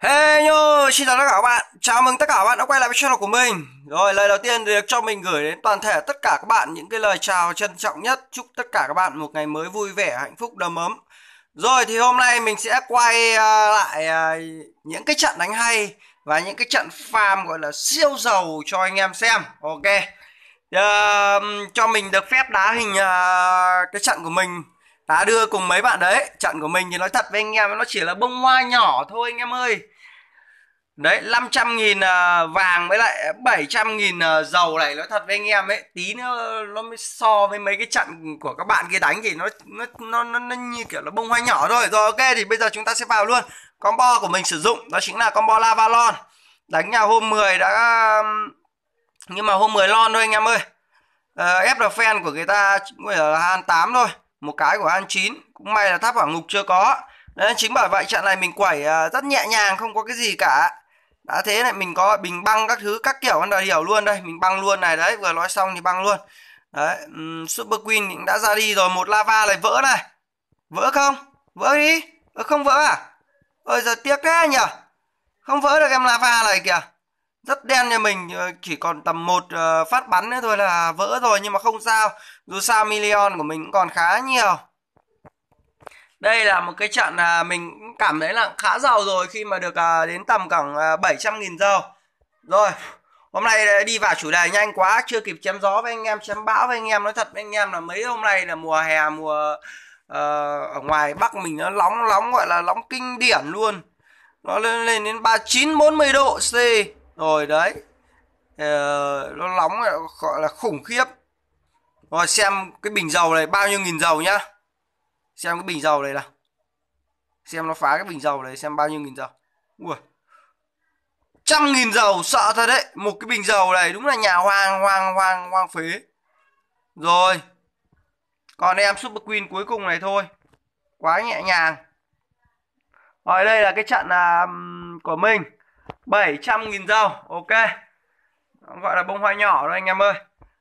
Hey Heyo, xin chào tất cả các bạn. Chào mừng tất cả các bạn đã quay lại với channel của mình. Rồi, lời đầu tiên được cho mình gửi đến toàn thể tất cả các bạn những cái lời chào trân trọng nhất. Chúc tất cả các bạn một ngày mới vui vẻ, hạnh phúc, đầm ấm. Rồi thì hôm nay mình sẽ quay à, lại à, những cái trận đánh hay và những cái trận farm gọi là siêu giàu cho anh em xem. Ok. Uh, cho mình được phép đá hình uh, cái trận của mình đã đưa cùng mấy bạn đấy Trận của mình thì nói thật với anh em Nó chỉ là bông hoa nhỏ thôi anh em ơi Đấy 500 nghìn à, vàng với lại 700 nghìn à, dầu này Nói thật với anh em ấy Tí nữa nó mới so với mấy cái trận của các bạn kia đánh Thì nó nó, nó, nó, nó như kiểu là bông hoa nhỏ thôi Rồi ok thì bây giờ chúng ta sẽ vào luôn Combo của mình sử dụng Đó chính là combo Lavalon Đánh nhà hôm 10 đã Nhưng mà hôm 10 lon thôi anh em ơi uh, Ép fan của người ta Cũng phải là 8 thôi một cái của an chín cũng may là tháp hỏa ngục chưa có đấy chính bởi vậy trận này mình quẩy à, rất nhẹ nhàng không có cái gì cả đã thế này mình có bình băng các thứ các kiểu anh đời hiểu luôn đây mình băng luôn này đấy vừa nói xong thì băng luôn đấy um, super queen cũng đã ra đi rồi một lava này vỡ này vỡ không vỡ đi không vỡ à ơi giờ tiếc thế nhỉ không vỡ được em lava này kìa rất đen nhà mình ờ, chỉ còn tầm một ờ, phát bắn nữa thôi là vỡ rồi nhưng mà không sao dù sao million của mình cũng còn khá nhiều đây là một cái trận à, mình cảm thấy là khá giàu rồi khi mà được à, đến tầm khoảng 700.000 à, dầu rồi hôm nay ờ, đi vào chủ đề nhanh quá chưa kịp chém gió với anh em chém bão với anh em nói thật với anh em là mấy hôm nay là mùa hè mùa uh, ở ngoài bắc mình nó nóng nóng gọi là nóng kinh điển luôn nó lên lên đến ba 39 40 độ C rồi đấy ờ, nó nóng gọi là khủng khiếp rồi xem cái bình dầu này bao nhiêu nghìn dầu nhá xem cái bình dầu này là xem nó phá cái bình dầu này xem bao nhiêu nghìn dầu ui trăm nghìn dầu sợ thật đấy một cái bình dầu này đúng là nhà hoang hoang hoang hoang phế rồi còn em super queen cuối cùng này thôi quá nhẹ nhàng rồi đây là cái trận uh, của mình 700.000 rau ok gọi là bông hoa nhỏ đó anh em ơi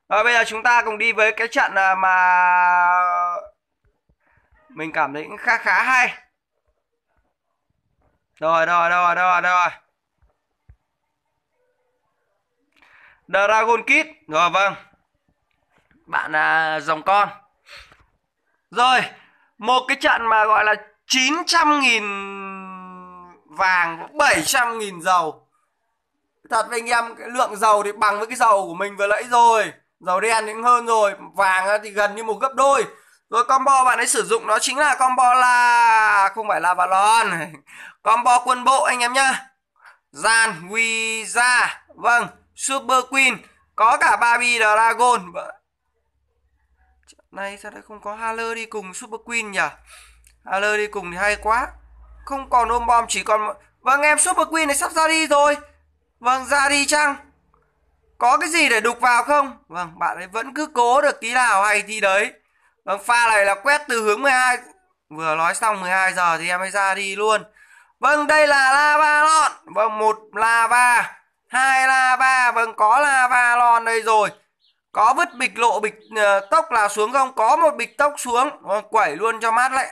rồi bây giờ chúng ta cùng đi với cái trận à, mà mình cảm thấy khá khá hay rồi rồi rồi rồi rồi Dragon Kid rồi vâng bạn là dòng con rồi một cái trận mà gọi là 900.000 vàng 700 nghìn dầu thật với anh em cái lượng dầu thì bằng với cái dầu của mình vừa lấy rồi dầu đen thì cũng hơn rồi vàng thì gần như một gấp đôi rồi combo bạn ấy sử dụng nó chính là combo là không phải là valon combo quân bộ anh em nhá gian Wiza vâng super queen có cả Barbie dragon này sao lại không có Haller đi cùng super queen nhỉ Haller đi cùng thì hay quá không còn ôm bom chỉ còn vâng em super queen này sắp ra đi rồi vâng ra đi chăng có cái gì để đục vào không vâng bạn ấy vẫn cứ cố được tí nào hay thì đấy vâng pha này là quét từ hướng 12 vừa nói xong 12 giờ thì em ấy ra đi luôn vâng đây là lava lon vâng một lava hai lava vâng có lava lon đây rồi có vứt bịch lộ bịch uh, tốc là xuống không có một bịch tốc xuống vâng, quẩy luôn cho mát lại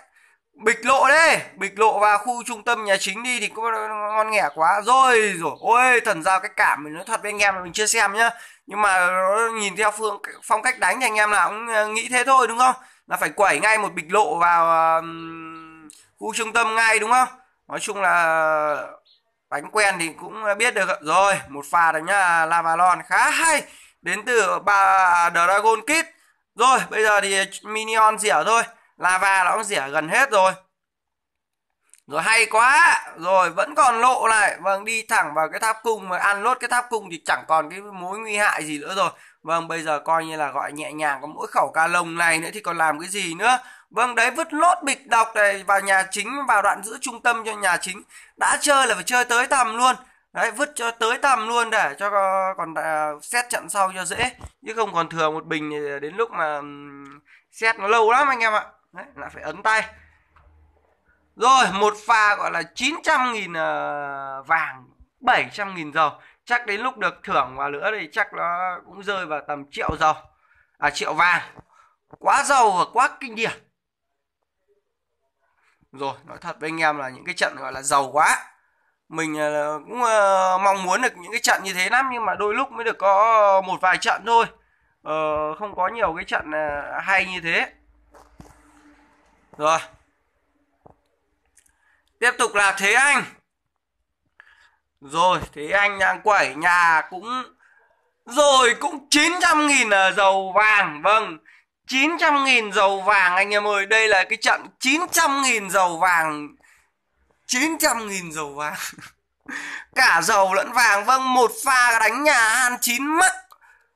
bịch lộ đấy bịch lộ vào khu trung tâm nhà chính đi thì cũng ngon nghẻ quá rồi rồi ôi thần giao cái cảm mình nói thật với anh em là mình chưa xem nhá nhưng mà nhìn theo phương phong cách đánh thì anh em nào cũng ờ, nghĩ thế thôi đúng không là phải quẩy ngay một bịch lộ vào khu trung tâm ngay đúng không nói chung là đánh quen thì cũng biết được rồi một pha đánh nhá lavalon khá hay đến từ bà dragon kid rồi bây giờ thì minion dẻo thôi lava nó cũng rỉa gần hết rồi rồi hay quá rồi vẫn còn lộ lại, vâng đi thẳng vào cái tháp cung mà ăn lốt cái tháp cung thì chẳng còn cái mối nguy hại gì nữa rồi vâng bây giờ coi như là gọi nhẹ nhàng có mỗi khẩu ca lồng này nữa thì còn làm cái gì nữa vâng đấy vứt lốt bịch độc này vào nhà chính vào đoạn giữa trung tâm cho nhà chính đã chơi là phải chơi tới tầm luôn đấy vứt cho tới tầm luôn để cho còn à, xét trận sau cho dễ chứ không còn thừa một bình đến lúc mà xét nó lâu lắm anh em ạ Đấy, lại phải ấn tay rồi một pha gọi là 900.000 ờ, vàng 700.000 dầu chắc đến lúc được thưởng vào nữa thì chắc nó cũng rơi vào tầm triệu dầu à triệu vàng quá giàu và quá kinh điển rồi nói thật với anh em là những cái trận gọi là giàu quá mình ờ, cũng ờ, mong muốn được những cái trận như thế lắm nhưng mà đôi lúc mới được có một vài trận thôi không có nhiều cái trận hay như thế rồi tiếp tục là thế anh rồi thế anh đang quẩy nhà cũng rồi cũng 900 nghìn à, dầu vàng vâng 900 nghìn dầu vàng anh em ơi đây là cái trận 900 nghìn dầu vàng 900 nghìn dầu vàng cả dầu lẫn vàng vâng một pha đánh nhà han chín mất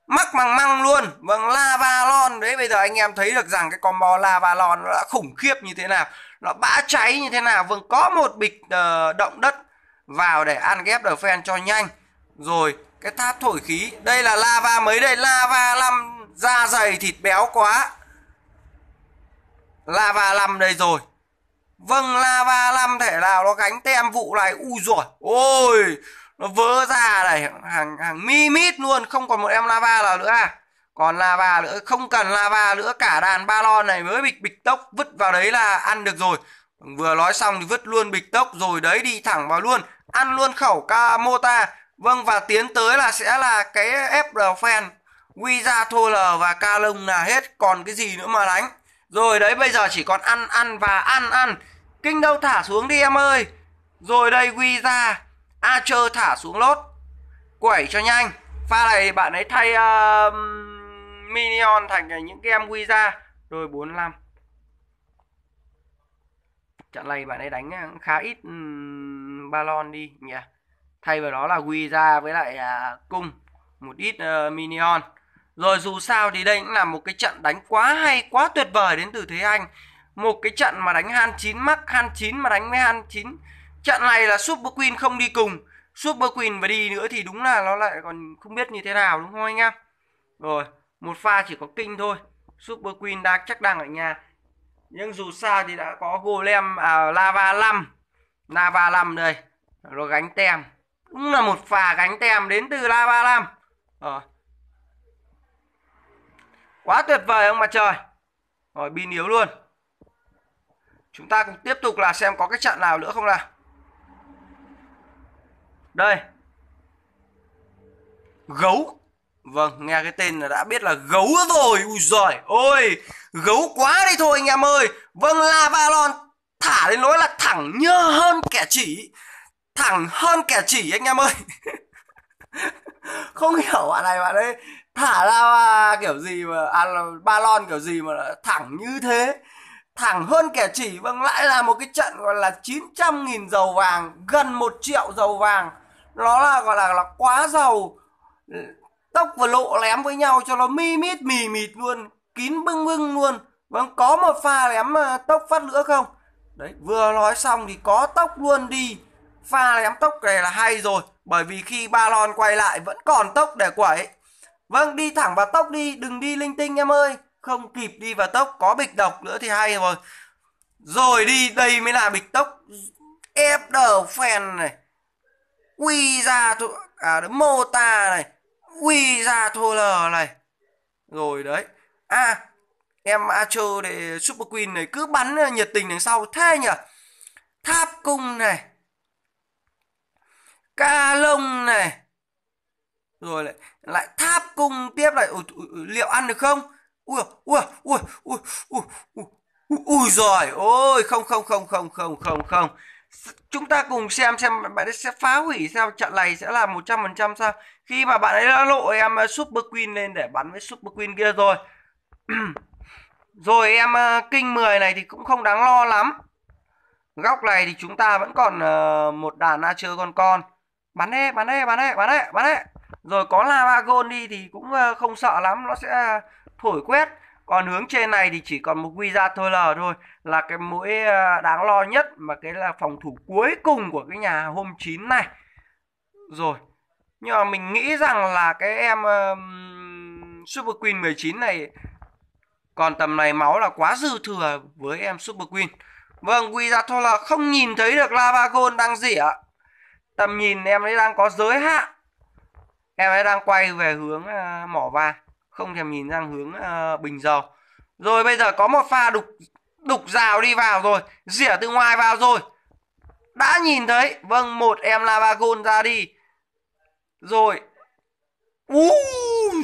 mắc bằng măng luôn vâng lavalon đấy bây giờ anh em thấy được rằng cái combo lavalon nó đã khủng khiếp như thế nào nó bã cháy như thế nào vâng có một bịch uh, động đất vào để ăn ghép đờ phen cho nhanh rồi cái tháp thổi khí đây là lava mấy đây lava năm da dày thịt béo quá lava năm đây rồi vâng lava năm thể nào nó gánh tem vụ này u rồi ôi nó vỡ ra này hàng hàng mi mít luôn không còn một em lava nào nữa à. còn lava nữa không cần lava nữa cả đàn ba lon này mới bịch bịch tốc vứt vào đấy là ăn được rồi vừa nói xong thì vứt luôn bịch tốc rồi đấy đi thẳng vào luôn ăn luôn khẩu Kamota vâng và tiến tới là sẽ là cái FL fan Wiza Tholer và Kalong là hết còn cái gì nữa mà đánh rồi đấy bây giờ chỉ còn ăn ăn và ăn ăn kinh đâu thả xuống đi em ơi rồi đây Wiza Archer thả xuống lốt quẩy cho nhanh pha này bạn ấy thay uh, minion thành những cái em quy ra rồi 45 trận này bạn ấy đánh um, khá ít um, balon đi nhỉ thay vào đó là quy ra với lại uh, cung một ít uh, minion rồi dù sao thì đây cũng là một cái trận đánh quá hay quá tuyệt vời đến từ thế anh một cái trận mà đánh han 9 mắc han 9 mà đánh với han 9 trận này là Super Queen không đi cùng Super Queen và đi nữa thì đúng là nó lại còn không biết như thế nào đúng không anh em rồi một pha chỉ có kinh thôi Super Queen đang chắc đang ở nhà nhưng dù sao thì đã có Golem à, Lava 5 Lava 5 đây rồi gánh tem Cũng là một pha gánh tem đến từ Lava 5 Rồi Quá tuyệt vời ông mặt trời Rồi pin yếu luôn Chúng ta cũng tiếp tục là xem có cái trận nào nữa không nào đây gấu vâng nghe cái tên là đã biết là gấu rồi ui giời ôi gấu quá đi thôi anh em ơi vâng là valon thả đến nỗi là thẳng nhơ hơn kẻ chỉ thẳng hơn kẻ chỉ anh em ơi không hiểu bạn này bạn ấy thả ra kiểu gì mà à, ba lon kiểu gì mà thẳng như thế thẳng hơn kẻ chỉ vâng lại là một cái trận gọi là 900.000 dầu vàng gần một triệu dầu vàng nó là gọi là là quá giàu tóc và lộ lém với nhau cho nó mi mít mì mịt luôn kín bưng bưng luôn vâng có một pha lém ờ, tóc phát nữa không đấy vừa nói xong thì có tóc luôn đi pha lém tóc này là hay rồi bởi vì khi ba lon quay lại vẫn còn tốc để quẩy vâng đi thẳng vào tốc đi đừng đi linh tinh em ơi không kịp đi vào tốc có bịch độc nữa thì hay rồi rồi đi đây mới là bịch tốc ép đờ phèn này quy ra thu à mô ta này quy ra thô lờ này rồi đấy à em Acho để Super Queen này cứ bắn à, nhiệt tình đằng sau thế nhỉ tháp cung này ca lông này rồi lại lại tháp cung tiếp lại ủa, ủa, liệu ăn được không ui ui ui ui ui ui ui rồi ôi không không không không không không không chúng ta cùng xem xem bạn ấy sẽ phá hủy sao trận này sẽ là 100% sao khi mà bạn ấy đã lộ em ờ, super queen lên để bắn với super queen kia rồi rồi em ờ, kinh 10 này thì cũng không đáng lo lắm góc này thì chúng ta vẫn còn uh, một đàn a chơi con con bắn đi bắn đi bắn đi bắn đi bắn đi rồi có lava gôn đi thì cũng uh, không sợ lắm nó sẽ thổi quét còn hướng trên này thì chỉ còn một visa thôi lờ thôi là cái mũi ờ, đáng lo nhất mà cái là phòng thủ cuối cùng của cái nhà hôm 9 này rồi nhưng mà mình nghĩ rằng là cái em uh, Super Queen 19 này còn tầm này máu là quá dư thừa với em Super Queen vâng quy ra thôi là không nhìn thấy được lava gold đang gì ạ tầm nhìn em ấy đang có giới hạn em ấy đang quay về hướng uh, mỏ vàng không thèm nhìn sang hướng uh, bình dầu rồi bây giờ có một pha đục đục rào đi vào rồi rỉa từ ngoài vào rồi đã nhìn thấy vâng một em lavagon ra đi rồi u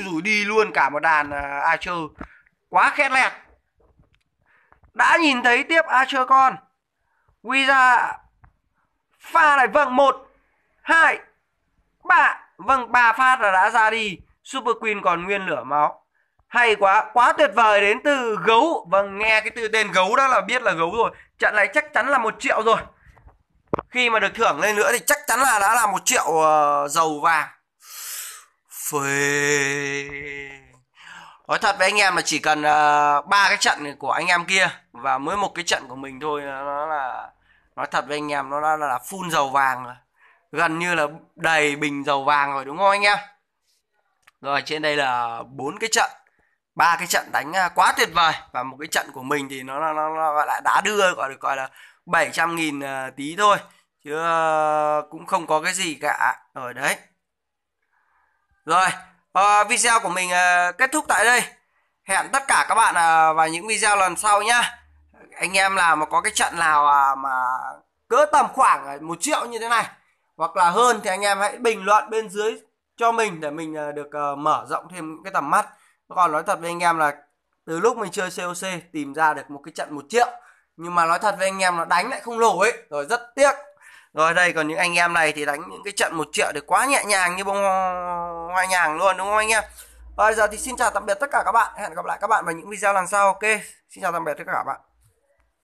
rủi đi luôn cả một đàn uh, archer quá khét lẹt đã nhìn thấy tiếp archer con quy ra pha này vâng một hai ba vâng ba phát là đã ra đi Super Queen còn nguyên lửa máu. Hay quá, quá tuyệt vời đến từ gấu. Vâng, nghe cái từ tên gấu đó là biết là gấu rồi. Trận này chắc chắn là một triệu rồi. Khi mà được thưởng lên nữa thì chắc chắn là đã là một triệu uh, dầu vàng. Phê. Nói thật với anh em là chỉ cần ờ, ba uh, cái trận của anh em kia và mới một cái trận của mình thôi nó là nói thật với anh em nó là, là, là full dầu vàng rồi. Gần như là đầy bình dầu vàng rồi đúng không anh em? rồi trên đây là bốn cái trận ba cái trận đánh à, quá tuyệt vời và một cái trận của mình thì nó nó, nó gọi là đã đưa gọi được gọi là 700 nghìn à, tí thôi chứ ờ, cũng không có cái gì cả rồi đấy rồi ờ, video của mình à, kết thúc tại đây hẹn tất cả các bạn vào những video lần sau nhá anh em nào mà có cái trận nào mà cỡ tầm khoảng một triệu như thế này hoặc là hơn thì anh em hãy bình luận bên dưới cho mình để mình ờ, được ờ, mở rộng thêm cái tầm mắt còn nói thật với anh em là từ lúc mình chơi COC tìm ra được một cái trận một triệu nhưng mà nói thật với anh em là đánh lại không nổi rồi rất tiếc rồi đây còn những anh em này thì đánh những cái trận một triệu thì quá nhẹ nhàng như bông hoa nhàng luôn đúng không anh em bây giờ thì xin chào tạm biệt tất cả các bạn hẹn gặp lại các bạn vào những video lần sau ok xin chào tạm biệt tất cả các bạn